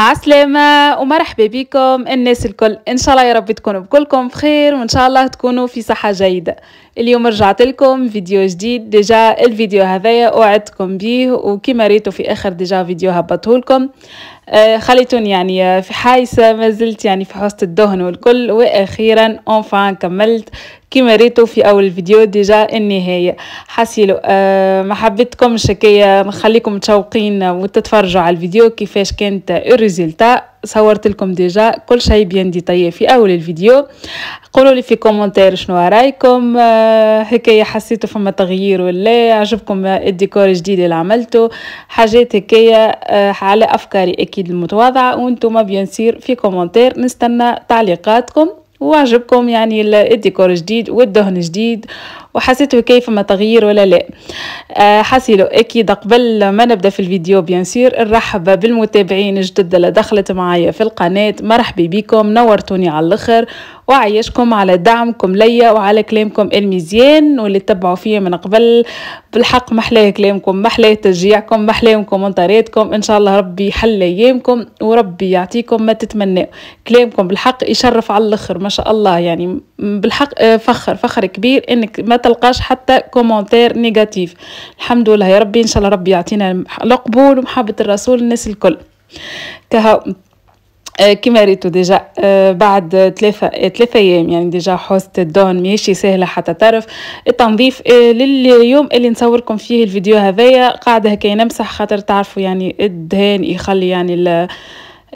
عسلامة ومرحبا بكم الناس الكل ان شاء الله يا رب تكونوا بكلكم بخير وان شاء الله تكونوا في صحة جيدة اليوم رجعت لكم فيديو جديد ديجا الفيديو هذايا وعدتكم بيه وكما ريتوا في اخر ديجا فيديو هبطه لكم آه خليتوني يعني في حايسة ما زلت يعني في حوسة الدهن والكل واخيرا اونفان كملت كما ريتو في اول فيديو ديجا النهايه حاسيلو أه ما حبيتكمش هكايا نخليكم متشوقين وتتفرجوا على الفيديو كيفاش كانت الريزلتا صورت لكم ديجا كل شيء بيان ديطاي في اول الفيديو قولوا لي في كومنتير شنو رايكم أه، هكايا حسيتوا فما تغيير ولا عجبكم الديكور الجديد اللي عملته حاجات هكايا أه، على افكاري اكيد المتواضعه وانتم بيان سير في كومنتير نستنى تعليقاتكم وعجبكم يعني الديكور جديد والدهن جديد وحسيته كيف ما تغيير ولا لا آه، حسيلو اكيد قبل ما نبدا في الفيديو بيان سير نرحب بالمتابعين الجدد اللي دخلت معايا في القناه مرحبا بكم نورتوني على الاخر وعيشكم على دعمكم ليا وعلى كلامكم المزيان واللي تبعوا فيا من قبل بالحق محلاه كلامكم محلاه تشجيعكم محلاكم منطرياتكم ان شاء الله ربي يحل ايامكم وربي يعطيكم ما تتمنوا كلامكم بالحق يشرف على الاخر ما شاء الله يعني بالحق آه، فخر فخر كبير انك ما تلقاش حتى كومنتير نيجاتيف الحمد لله يا ربي ان شاء الله ربي يعطينا القبول ومحبه الرسول الناس الكل كها آه، كما ريتو ديجا آه، بعد ثلاثة ثلاثة أيام يعني ديجا حوسة الدون ماشي سهلة حتى تعرف التنظيف لليوم اللي نصوركم فيه الفيديو هذايا قاعدة هكا نمسح خاطر تعرفوا يعني الدهان يخلي يعني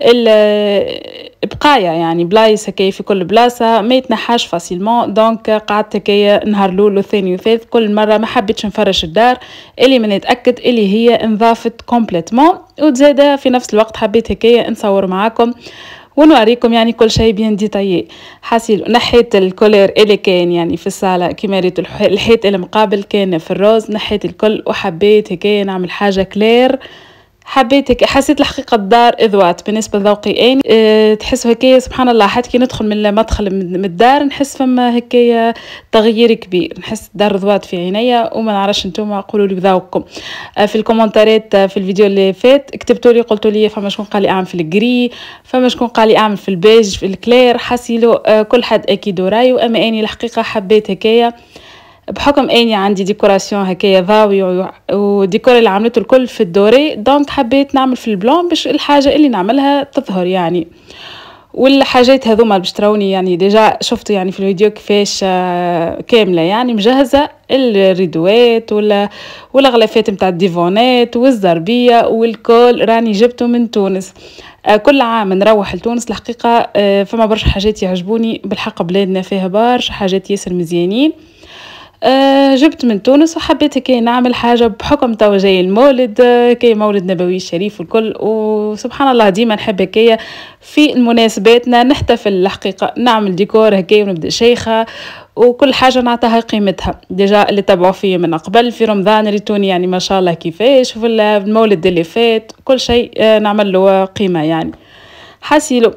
البقايا يعني بلايص هكايا في كل بلاصة ما يتنحاش فاسيلمون دونك قعدت هكايا نهار الأول والثاني والثالث كل مرة ما حبيتش نفرش الدار اللي ما نتأكد اللي هي انضافت كومبليتمون وتزادة في نفس الوقت حبيت هكايا نصور معاكم ونوريكم يعني كل شيء بين ديتايي حاسيل نحيت الكولير اللي كان يعني في الصاله كيما ريت الحيط المقابل كان في الروز نحيت الكل وحبيت هكايا نعمل حاجه كلير حبيتك حسيت الحقيقة الدار إذوات بالنسبة لذوقي أني اه تحس هكايا سبحان الله حتى كي ندخل من المدخل من الدار نحس فما هكايا تغيير كبير نحس الدار إذوات في عينيا وما نعرفش نتوما قولوا لي بذوقكم اه في الكومنتارات آه، في الفيديو اللي فات كتبتوا لي قلتوا لي فما شكون قال لي أعمل في الجري فما شكون قال لي أعمل في البيج في الكلير حسيلو اه كل حد أكيد رايه أما أني الحقيقة حبيت هكايا بحكم اني عندي ديكوراسيون هكايا ضاوي وديكور اللي عملته الكل في الدوري دونك حبيت نعمل في البلون باش الحاجه اللي نعملها تظهر يعني والحاجات هذوما باش تروني يعني ديجا شفتوا يعني في الفيديو كيفاش آه، كامله يعني مجهزه الريدوات ولا والغلافات نتاع الديفونات والزربيه والكل راني جبته من تونس آه، كل عام نروح لتونس الحقيقه آه، فما برشا حاجات يعجبوني بالحق بلادنا فيها برشا حاجات ياسر مزيانين آه، جبت من تونس وحبيت كي نعمل حاجة بحكم توا جاي المولد آه، كي مولد نبوي الشريف والكل وسبحان الله ديما نحب هكايا في المناسباتنا نحتفل الحقيقة نعمل ديكور هكايا ونبدأ شيخة وكل حاجه نعطيها قيمتها ديجا اللي تبعوا فيا من قبل في رمضان ريتوني يعني ما شاء الله كيفاش وفي المولد اللي فات كل شيء آه، نعمل له قيمه يعني حاسيلو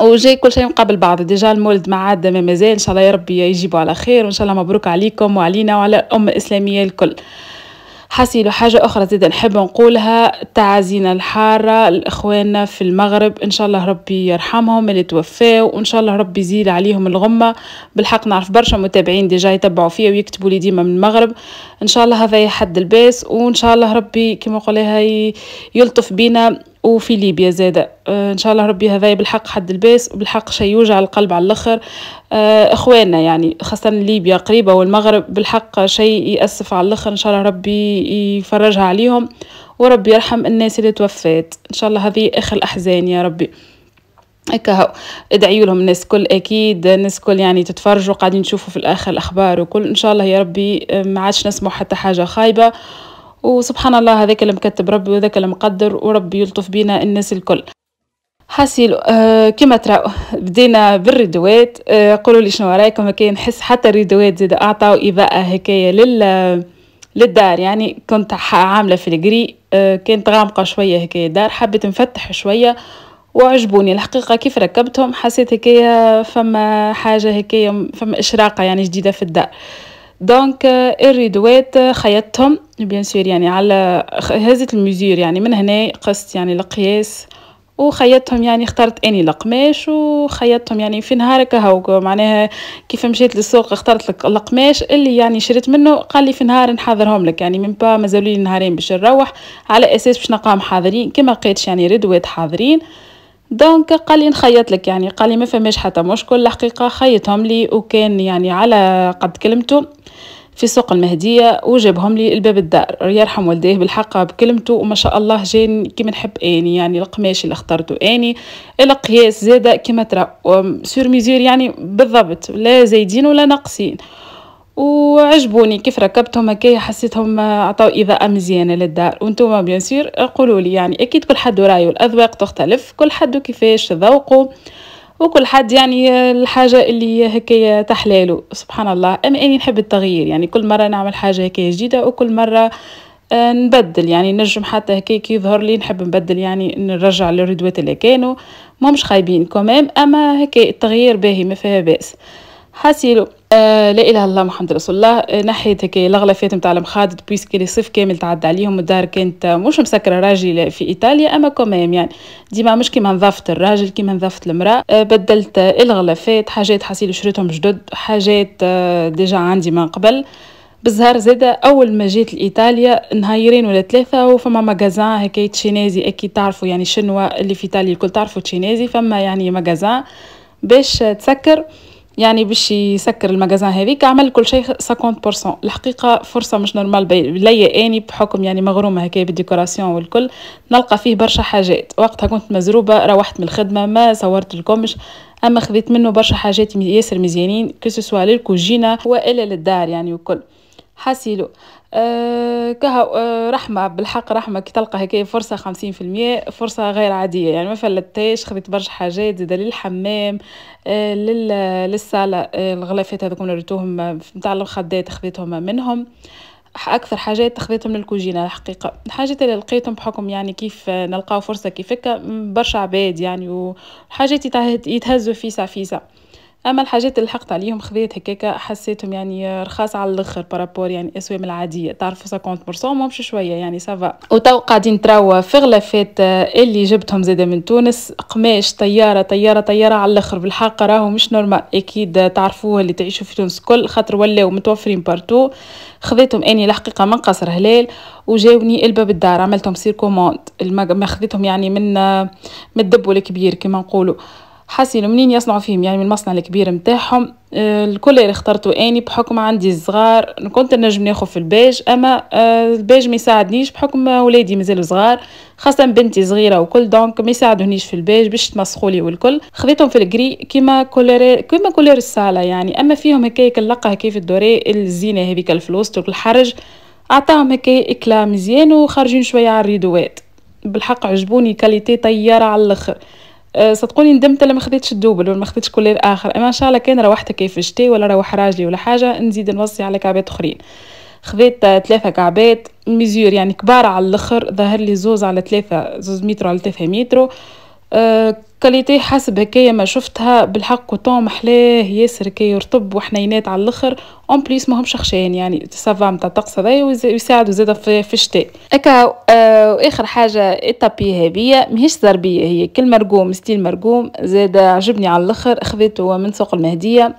وجاي كل شيء مقابل بعض ديجا المولد ما عاد ما مازال ان شاء الله يا ربي يجيبه على خير وان شاء الله مبروك عليكم وعلينا وعلى الامه الاسلاميه الكل حسيلو حاجة أخرى زيد نحب نقولها تعازينا الحارة لإخواننا في المغرب إن شاء الله ربي يرحمهم اللي توفاو وإن شاء الله ربي يزيل عليهم الغمة بالحق نعرف برشا متابعين ديجا يتبعوا فيا ويكتبوا لي ديما من المغرب إن شاء الله هذا يحد الباس وإن شاء الله ربي كما قولها يلطف بينا وفي ليبيا زادة آه، ان شاء الله ربي هذايا بالحق حد الباس وبالحق شي يوجع القلب على الاخر أخوانا آه، اخواننا يعني خاصه ليبيا قريبه والمغرب بالحق شيء ياسف على الاخر ان شاء الله ربي يفرجها عليهم وربي يرحم الناس اللي توفات ان شاء الله هذه اخر الاحزان يا ربي هكا هو ادعيوا لهم الناس كل اكيد الناس كل يعني تتفرجوا قاعدين تشوفوا في الاخر الاخبار وكل ان شاء الله يا ربي آه، ما عادش نسمع حتى حاجه خايبه وسبحان الله هذاك اللي مكتب ربي وذاك اللي مقدر وربي يلطف بينا الناس الكل حاسيل آه كما تراو بدينا بالردوات آه قولوا لي شنو رايكم هكا نحس حتى الردوات زيد اعطاو اضاءه هكايا لل للدار يعني كنت عامله في الجري آه كانت غامقه شويه هكايا الدار حبيت نفتح شويه وعجبوني الحقيقة كيف ركبتهم حسيت هكايا فما حاجة هكايا فما إشراقة يعني جديدة في الدار دونك آه، الريدوات خيطتهم بيان سور يعني على هزة المزير يعني من هنا قست يعني القياس وخيطتهم يعني اخترت اني القماش وخيطتهم يعني في نهار كهو معناها كيف مشيت للسوق اخترت لك القماش اللي يعني شريت منه قال لي في نهار نحضرهم لك يعني من با مازالوا لي نهارين باش نروح على اساس باش نلقاهم حاضرين كما لقيتش يعني ردوات حاضرين دونك قال لي نخيط لك يعني قال لي ما فماش حتى مشكل الحقيقه خيطهم لي وكان يعني على قد كلمته في سوق المهدية وجابهم لي الباب الدار يرحم والديه بالحق بكلمته وما شاء الله جين كيما نحب اني يعني القماش اللي اخترته اني القياس زاده كيما ترى سور ميزور يعني بالضبط لا زايدين ولا ناقصين وعجبوني كيف ركبتهم هكايا حسيتهم عطاو اضاءه مزيانه للدار وانتم بيان سور قولوا لي يعني اكيد كل حد رايو الاذواق تختلف كل حد كيفاش ذوقه وكل حد يعني الحاجة اللي هكايا تحلاله سبحان الله أما أني نحب التغيير يعني كل مرة نعمل حاجة هكايا جديدة وكل مرة آه، نبدل يعني نجم حتى هكاك يظهر لي نحب نبدل يعني نرجع للردوات اللي كانوا مهمش خايبين كمام أما هكي التغيير باهي ما فيها بأس حاسيلو آه، لا اله الا الله محمد رسول الله آه نحيت هيك الغلفات نتاع المخاض بويسكي صيف كامل تعدى عليهم الدار كانت مش مسكره راجل في ايطاليا اما كومام يعني ديما مش كيما نظفت الراجل كيما نظفت المراه آه بدلت الغلافات حاجات حصيل شريتهم جدد حاجات آه، ديجا عندي من قبل بالزهر زادة أول ما جيت لإيطاليا نهايرين ولا ثلاثة وفما مجازان هكاية تشينيزي أكيد تعرفوا يعني شنوا اللي في إيطاليا الكل تعرفوا تشينيزي فما يعني مجازان باش تسكر يعني باش يسكر المجازان هذيك عمل كل شيء 50% الحقيقه فرصه مش نورمال ليا اني بحكم يعني مغرومه هكا بالديكوراسيون والكل نلقى فيه برشا حاجات وقتها كنت مزروبه روحت من الخدمه ما صورت لكمش اما خذيت منه برشا حاجات ياسر مزيانين كسوسوا سوا للكوجينه والا للدار يعني وكل حاسيلو آه، كها آه، رحمة بالحق رحمة كي تلقى هكايا فرصة خمسين في المية فرصة غير عادية يعني ما فلتهاش خذيت برشا حاجات زادا للحمام آه، لل للصالة الغلافات هذوك اللي ريتوهم نتاع الخدات خذيتهم منهم اكثر حاجات خذيتهم للكوجينه الحقيقه الحاجات اللي لقيتهم بحكم يعني كيف نلقاو فرصه كيف هكا برشا عباد يعني وحاجات يتهزوا فيسا فيسا اما الحاجات اللي لحقت عليهم خذيت هكاك حسيتهم يعني رخاص على الاخر بارابور يعني من العاديه تعرفوا 50% مش شويه يعني سافا وتو قاعدين تراوا في غلافات آه، اللي جبتهم زاده من تونس قماش طياره طياره طياره على الاخر بالحق راهو مش نورمال اكيد تعرفوه اللي تعيشوا في تونس كل خاطر ولاو متوفرين بارتو خذيتهم اني الحقيقه من قصر هلال وجاوني الباب الدار عملتهم سير كوموند ما خذيتهم يعني من آه، من الدبول الكبير كما نقولوا حاسين منين يصنعوا فيهم يعني من المصنع الكبير متاعهم آه، الكل اللي اخترته اني بحكم عندي الصغار كنت نجم ناخذ في الباج اما آه، الباج ما يساعدنيش بحكم ولادي مازالوا صغار خاصه بنتي صغيره وكل دونك ما يساعدونيش في الباج باش تمسخوا لي والكل خذيتهم في الجري كيما كولير كيما كولير الصاله يعني اما فيهم هكاك اللقه هكا في الدوري الزينه هذيك الفلوس تلك الحرج عطاهم هكا اكلا مزيان وخارجين شويه على الريدوات بالحق عجبوني كاليتي طياره على الاخر آه، صدقوني ندمت لما خديتش الدوبل ولا ما خديتش كل الاخر اما ان شاء الله كان روحت كيف شتي ولا روح راجلي ولا حاجه نزيد نوصي على كعبات اخرين خذيت ثلاثة كعبات ميزور يعني كبار على الاخر ظهر لي زوز على ثلاثة زوز متر على ثلاثة متر كاليتي حسب هكايا ما شفتها بالحق كوتون محلاه ياسر كي يرطب وحنينات على الاخر اون بليس ماهم شخشين يعني سافا متاع الطقس هذايا ويساعدوا زاد في, الشتاء اكا واخر آه، حاجه التابي هذيا ماهيش زربيه هي كل مرقوم ستيل مرقوم زاد عجبني على الاخر اخذته من سوق المهديه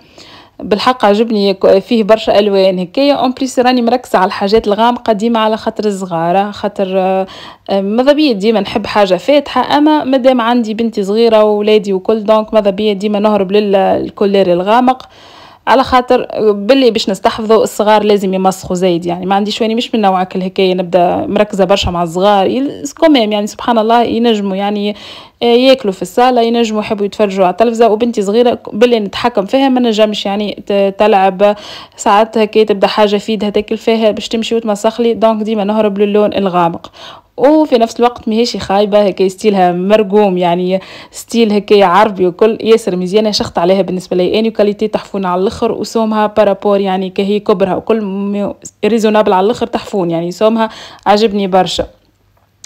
بالحق عجبني فيه برشا الوان هكايا اون بليس راني مركزه على الحاجات الغامقه ديما على خاطر الصغار خاطر آه، ماذا بيا ديما نحب حاجه فاتحه اما مادام عندي بنتي صغيره وولادي وكل دونك ماذا بيا ديما نهرب للكولير الغامق على خاطر باللي باش نستحفظوا الصغار لازم يمسخوا زايد يعني ما عنديش واني مش من نوعك الحكايه نبدا مركزه برشا مع الصغار كومام يعني سبحان الله ينجموا يعني آه، ياكلوا في الصاله ينجموا يحبوا يتفرجوا على التلفزه وبنتي صغيره باللي نتحكم فيها ما نجمش يعني تلعب ساعات هكا تبدا حاجه فيدها تاكل فيها باش تمشي وتمسخ لي دونك ديما نهرب للون الغامق وفي نفس الوقت ماهيش خايبه هكا ستيلها مرقوم يعني ستيل هكا عربي وكل ياسر مزيانه شخت عليها بالنسبه لي اني وكاليتي تحفون على الاخر وسومها بارابور يعني كهي كبرها وكل ريزونابل على الاخر تحفون يعني سومها عجبني برشا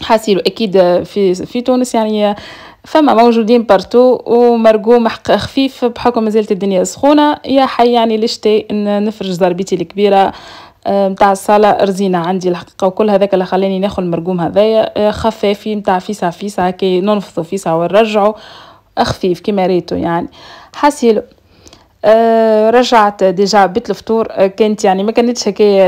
حاسيلو اكيد في في تونس يعني فما موجودين بارتو ومرقوم خفيف بحكم مازالت الدنيا سخونه يا حي يعني لشتي نفرج ضربتي الكبيره متاع الصاله رزينه عندي الحقيقه وكل هذاك اللي خلاني ناخذ المرقوم هذايا أه، خفافي متاع فيسع فيسع كي ننفضو فيسع ونرجعو أه، خفيف كيما ريتو يعني حاسيل أه، رجعت ديجا بيت الفطور كانت يعني ما كانتش هكايا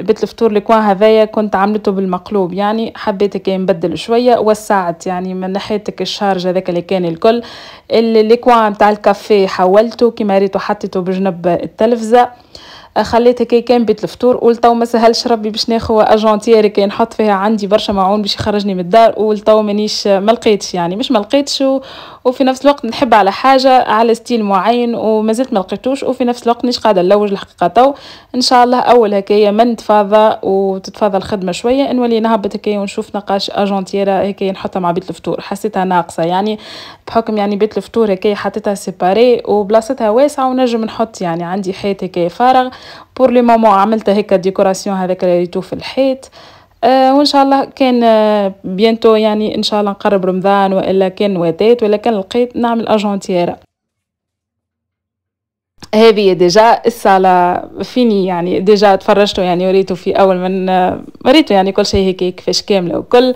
بيت الفطور لكوان هذايا كنت عملته بالمقلوب يعني حبيت هكايا نبدل شويه وسعت يعني من ناحيتك الشارج هذاك اللي كان الكل الكوان تاع الكافي حولته كيما ريتو حطيته بجنب التلفزه خليت هكا كان بيت الفطور ولتو وما سهلش ربي باش ناخذ اجونتيير كي نحط فيها عندي برشا معون باش يخرجني من الدار ولتو مانيش ما لقيتش يعني مش ما لقيتش وفي نفس الوقت نحب على حاجه على ستيل معين ومازلت ما لقيتوش وفي نفس الوقت مانيش قاعده نلوج الحقيقه تو ان شاء الله اول هكايا من تفاضى وتتفاضى الخدمه شويه نولي نهبط هكايا ونشوف نقاش اجونتيير هكايا نحطها مع بيت الفطور حسيتها ناقصه يعني بحكم يعني بيت الفطور هكايا حطيتها سيباري وبلاصتها واسعه ونجم نحط يعني عندي حيط هكايا فارغ بور لي مومون عملت هكا ديكوراسيون هذاك اللي في الحيط آه وان شاء الله كان آه بيانتو يعني ان شاء الله نقرب رمضان والا كان وديت ولا كان لقيت نعمل اجونتيرا هذه ديجا الصالة فيني يعني ديجا تفرجتو يعني وريتو في أول من آه، وريتو يعني كل شيء هيك كيفاش كاملة وكل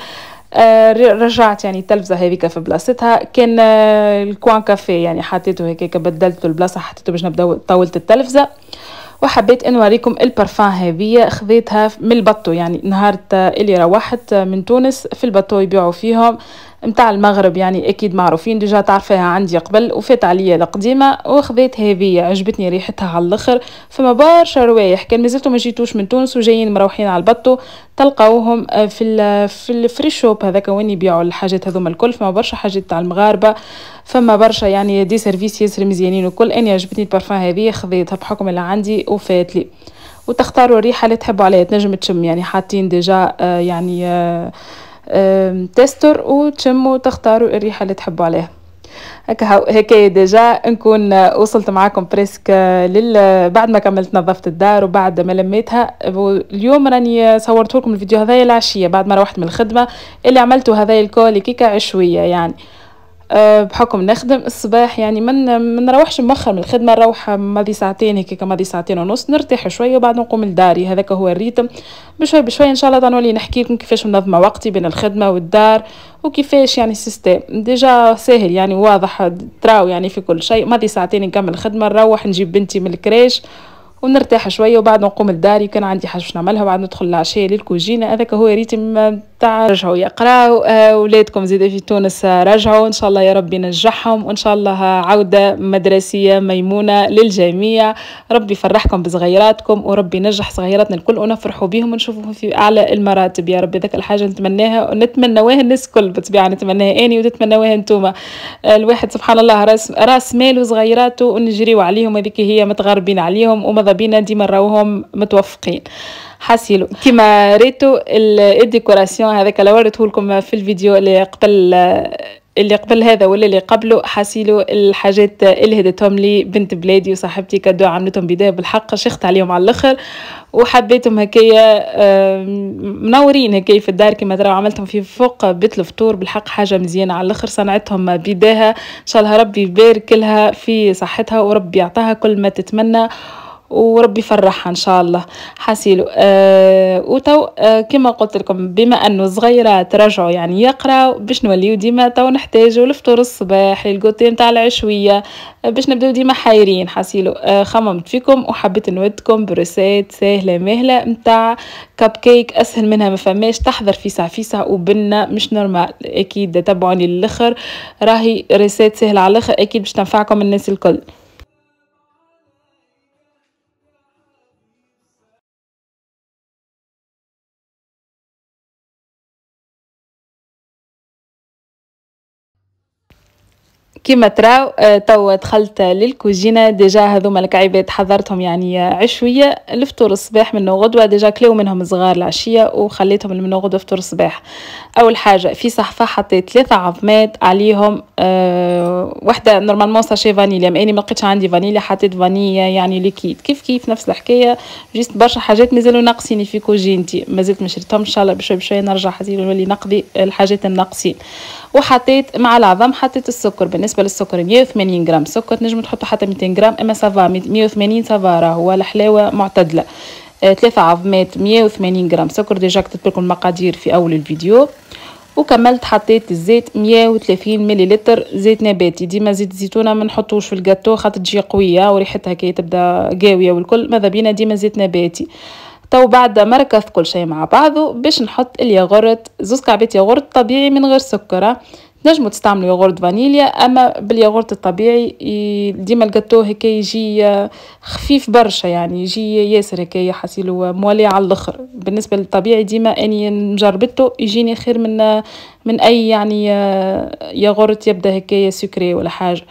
آه، رجعت يعني التلفزة هذيك في بلاصتها كان آه، الكوان كافيه يعني حطيته هيك بدلت البلاصة حطيته باش نبدا طاولة التلفزة وحبيت ان نوريكم البارفان هذيا خذيتها من البطو يعني نهار اللي روحت آه، من تونس في البطو يبيعوا فيهم متاع المغرب يعني اكيد معروفين ديجا تعرفيها عندي قبل وفات عليا القديمه وخذيت هذه عجبتني ريحتها على الاخر فما برشا روايح كان مازلتو ما جيتوش من تونس وجايين مروحين على البطو تلقاوهم آه، في ال في الفري شوب هذاك وين يبيعوا الحاجات هذوما الكل فما برشا حاجات تاع المغاربه فما برشا يعني دي سيرفيس ياسر مزيانين وكل اني عجبتني البارفان هذه خذيتها بحكم اللي عندي وفات لي وتختاروا الريحه اللي تحبوا عليها تنجم تشم يعني حاطين ديجا آه يعني آه تستر وتشموا تختاروا الريحه اللي تحبوا عليها هكا هكا ديجا نكون وصلت معاكم بريسك آه، لل بعد ما كملت نظفت الدار وبعد ما لميتها اليوم راني صورت لكم الفيديو هذايا العشيه بعد ما روحت من الخدمه اللي عملته هذايا الكولي كيكه عشويه يعني آه، بحكم نخدم الصباح يعني من من نروحش مخر من الخدمه نروح ماضي ساعتين هيك ماضي ساعتين ونص نرتاح شويه وبعد نقوم لداري هذاك هو الريتم بشوي بشوي ان شاء الله تنولي نحكي لكم كيفاش منظمه وقتي بين الخدمه والدار وكيفاش يعني سيستم ديجا ساهل يعني واضح تراو يعني في كل شيء ماضي ساعتين نكمل الخدمه نروح نجيب بنتي من الكراش ونرتاح شويه وبعد نقوم لداري كان عندي حاجه باش نعملها وبعد ندخل العشاء للكوجينه هذاك هو ريتم آه، تاع رجعوا يقراو آه، ولادكم زيد في تونس رجعوا ان شاء الله يا ربي ينجحهم وان شاء الله عوده مدرسيه ميمونه للجميع ربي يفرحكم بصغيراتكم وربي ينجح صغيراتنا الكل ونفرحوا بيهم ونشوفهم في اعلى المراتب يا ربي ذاك الحاجه نتمناها ونتمناوها الناس الكل بالطبيعه نتمناها اني وتتمناوها انتوما الواحد سبحان الله راس راس ماله صغيراته ونجريو عليهم هذيك هي متغربين عليهم وماذا بينا ديما نراوهم متوفقين حاسيلو كيما ريتو الديكوراسيون هذاك اللي وريته لكم في الفيديو اللي قبل اللي قبل هذا ولا اللي قبله حاسيلو الحاجات اللي هدتهم لي بنت بلادي وصاحبتي كدو عملتهم بداية بالحق شخت عليهم على الاخر وحبيتهم هكايا منورين هكايا في الدار كما ترى عملتهم في فوق بيت الفطور بالحق حاجة مزيانة على الاخر صنعتهم بداها ان شاء الله ربي يبارك لها في صحتها وربي يعطاها كل ما تتمنى وربي يفرحها ان شاء الله حاسيلو آه وتو آه كما قلت لكم بما انه صغيرات رجعوا يعني يقراو باش نوليو ديما تو نحتاجو لفطور الصباح للكوتي نتاع العشويه آه، باش نبداو ديما حايرين حاسيلو آه خممت فيكم وحبيت نودكم بروسيت سهله مهله نتاع كب كيك اسهل منها ما فماش تحضر فيسع فيسع وبنا مش نورمال اكيد تبعوني للاخر راهي ريسيت سهله على الاخر اكيد باش تنفعكم الناس الكل كيما تراو آه، توا دخلت للكوزينه ديجا هذوما الكعيبات حضرتهم يعني عشويه الفطور الصباح منو غدوه ديجا كلاو منهم صغار العشيه وخليتهم منو غدوه فطور الصباح اول حاجه في صحفه حطيت ثلاثه عظمات عليهم أه وحده نورمالمون ساشي فانيليا ما اني ما لقيتش عندي فانيليا حطيت فانيليا يعني ليكيد كيف كيف نفس الحكايه جيت برشا حاجات مازالوا ناقصيني في كوجينتي مازلت ما شريتهم ان شاء الله بشوي بشوي نرجع نولي نقضي الحاجات الناقصين وحطيت مع العظم حطيت السكر بالنسبه بالنسبه للسكر 180 غرام سكر نجم تحطوا حتى 200 غرام اما سافا 180 سافا راهو الحلاوه معتدله ثلاثة عظمات 180 غرام سكر ديجا كتبت لكم المقادير في اول الفيديو وكملت حطيت الزيت 130 مليلتر زيت نباتي ديما زيت الزيتونه ما نحطوش في الجاتو خاطر تجي قويه وريحتها كي تبدا قاويه والكل ماذا بينا ديما زيت نباتي تو بعد ما ركز كل شيء مع بعضه باش نحط الياغورت زوز كعبات ياغورت طبيعي من غير سكر تنجموا تستعملوا ياغورت فانيليا اما بالياغورت الطبيعي ديما الجاتو هكا يجي خفيف برشا يعني يجي ياسر هكا حاسيلو موالي على الاخر بالنسبه للطبيعي ديما اني مجربته يجيني خير من من اي يعني ياغورت يبدا هكايا سكري ولا حاجه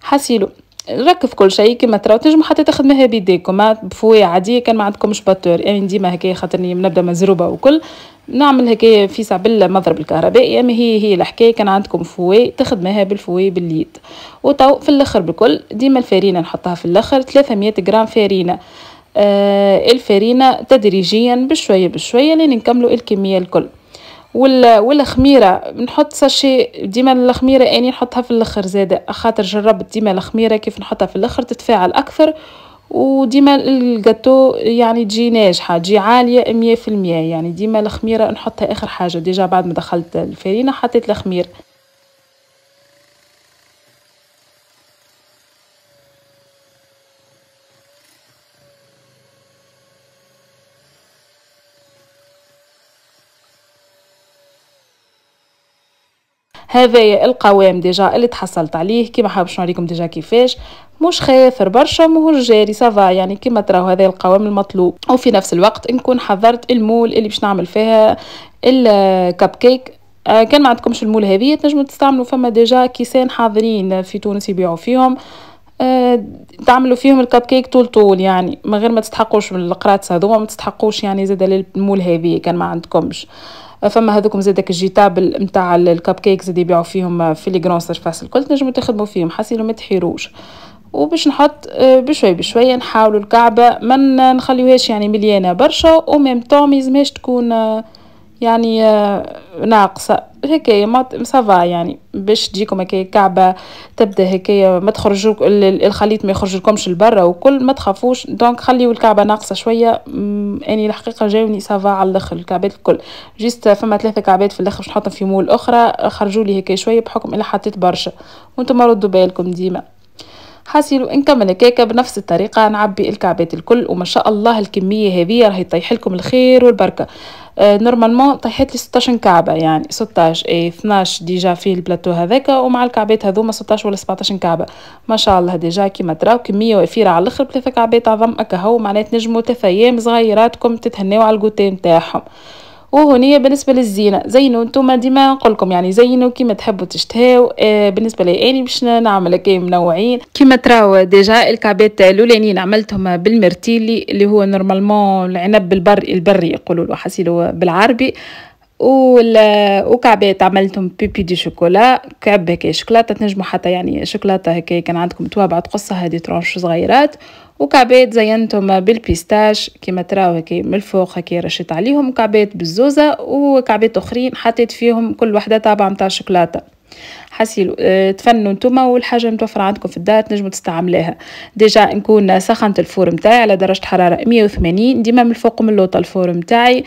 حاسيلو ركب كل شيء كما تراو تنجم حتى تخدمها بيديكم بفوية عادية كان ما عندكمش باتور يعني ديما هكايا خاطرني نبدا مزروبة وكل نعمل هكايا في سعبل مضرب الكهربائي اما هي هي الحكاية كان عندكم فوي تخدمها بالفوي باليد وتو في الاخر بكل ديما الفارينة نحطها في الاخر 300 غرام فارينة آه الفارينة تدريجيا بشوية بشوية لين نكملوا الكمية الكل والخميره نحط ساشي ديما الخميره اني يعني نحطها في الاخر زاده خاطر جربت ديما الخميره كيف نحطها في الاخر تتفاعل اكثر وديما الجاتو يعني تجي ناجحه تجي عاليه مية يعني ديما الخميره نحطها اخر حاجه ديجا بعد ما دخلت الفرينه حطيت الخميره هذايا القوام ديجا اللي تحصلت عليه كيما حابش نوريكم ديجا كيفاش مش خاثر برشا ماهوش جاري سافا يعني كيما تراو هذا القوام المطلوب وفي نفس الوقت نكون حضرت المول اللي باش نعمل فيها الكب كيك آه كان ما عندكمش المول هذه تنجموا تستعملوا فما ديجا كيسان حاضرين في تونس يبيعوا فيهم آه تعملوا فيهم الكب كيك طول طول يعني من غير ما تستحقوش من القراتس هذوما ما تستحقوش يعني زاد المول هذه كان ما عندكمش فما هذوكم زادك الجيتابل نتاع الكب كيكس اللي يبيعوا فيهم في لي كرون سيرفاس الكل تنجموا تخدموا فيهم حاسيلو ما تحيروش وباش نحط آه، بشوي بشوي نحاولوا الكعبة ما نخليوهاش يعني مليانة برشا وميم طون ميزماش تكون آه، يعني آه، ناقصة هكايا ما صافا يعني باش تجيكم هكايا كعبة تبدا هكايا ما تخرجوا الخليط ما لكمش لبرا وكل ما تخافوش دونك خليو الكعبة ناقصة شوية اني يعني الحقيقة جاوني صافا على الاخر الكعبات الكل جيست فما ثلاثة كعبات في الاخر باش نحطهم في مول اخرى خرجوا لي هكايا شوية بحكم الا حطيت برشا وانتم ردوا بالكم ديما حاصل ونكمل كيكة بنفس الطريقه نعبي الكعبات الكل وما شاء الله الكميه هذه راهي تطيح لكم الخير والبركه نورمالمون آه، طيحت لي 16 كعبه يعني 16 اي 12 ديجا في البلاتو هذاك ومع الكعبات هذوما 16 ولا 17 كعبه ما شاء الله ديجا كيما تراو كميه وفيره على الاخر بثلاثه كعبات عظم اكهو معناتها نجموا ثلاث ايام صغيراتكم تتهناو على الكوتي نتاعهم وهنية بالنسبة للزينة زينوا نتوما ديما نقولكم يعني زينوا كيما تحبوا تشتهوا آه بالنسبة لي اني باش نعمل كي منوعين كيما تراو ديجا الكعبات الاولانيين عملتهم بالمرتيلي اللي هو نورمالمون العنب البري البري يقولوا له حسيلو بالعربي وكعبات عملتهم بيبي دي شوكولا كعب هكا شوكولاته تنجموا حتى يعني شوكولاته هكا كان عندكم توابع تقصها هذه ترونش صغيرات وكعبات زينتهم بالبيستاش كما تراو هكا من الفوق هكا رشيت عليهم كعبات بالزوزه وكعبات اخرين حطيت فيهم كل وحده طابع نتاع شوكولاته حسيلو آه، تفنوا نتوما والحاجه متوفره عندكم في الدار تنجموا تستعملوها ديجا نكون سخنت الفور نتاعي على درجه حراره 180 ديما من الفوق من اللوطه الفور نتاعي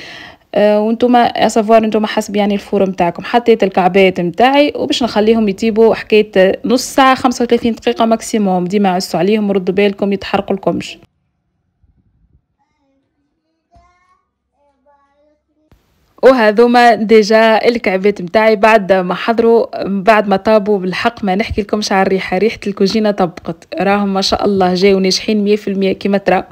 آه، وانتم اسافوار انتم حسب يعني الفور نتاعكم حطيت الكعبات نتاعي وباش نخليهم يطيبوا حكايه نص ساعه 35 دقيقه ماكسيموم ديما عسوا عليهم ردوا بالكم يتحرقوا لكمش وهذوما ديجا الكعبات متاعي بعد ما حضروا بعد ما طابوا بالحق ما نحكي لكمش على الريحه ريحه الكوجينه طبقت راهم ما شاء الله جاوا ناجحين 100% كيما تراو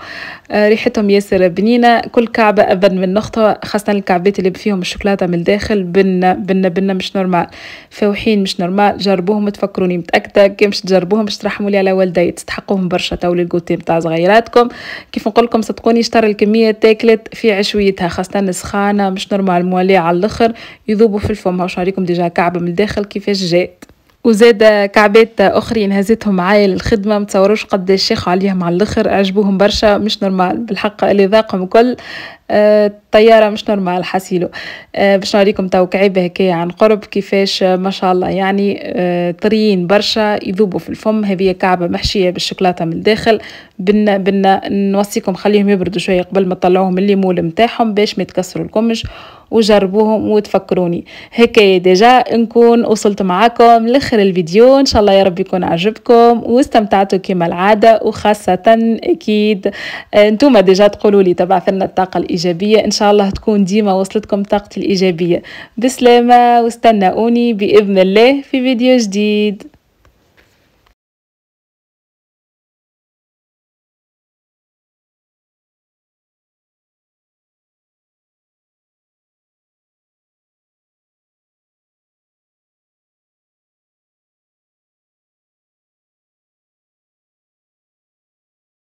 آه، ريحتهم ياسر بنينه كل كعبه ابن من نقطه خاصه الكعبات اللي فيهم الشوكولاته من الداخل بنه بنه بنه مش نورمال فوحين مش نورمال جربوهم تفكروني متاكده كي مش تجربوهم باش ترحموا لي على والدي تستحقوهم برشا تو الكوتي نتاع صغيراتكم كيف نقول لكم صدقوني اشترى الكميه تاكلت في عشويتها خاصه السخانه مش نورمال مع على الاخر يذوبوا في الفم هاو شنوريكم ديجا كعبه من الداخل كيفاش جات وزاد كعبات اخرين هزتهم معايا للخدمه متصوروش قد الشيخ عليهم على الاخر عجبوهم برشا مش نورمال بالحق اللي ذاقهم الكل الطيارة آه، مش نورمال حاسيلو آه، باش نوريكم تو كعيبة هكايا عن قرب كيفاش آه، ما شاء الله يعني طريين برشا يذوبوا في الفم هذه كعبة محشية بالشوكولاتة من الداخل بنا بنا نوصيكم خليهم يبردوا شوية قبل ما تطلعوهم الليمول نتاعهم باش ما يتكسروا الكمش وجربوهم وتفكروني هكايا ديجا نكون وصلت معاكم لاخر الفيديو ان شاء الله يا رب يكون عجبكم واستمتعتوا كما العاده وخاصه اكيد انتم ديجا تقولوا لي تبعث لنا الطاقه الإيجابية إن شاء الله تكون ديما وصلتكم طاقتي الإيجابية بسلامة واستناوني بإذن الله في فيديو جديد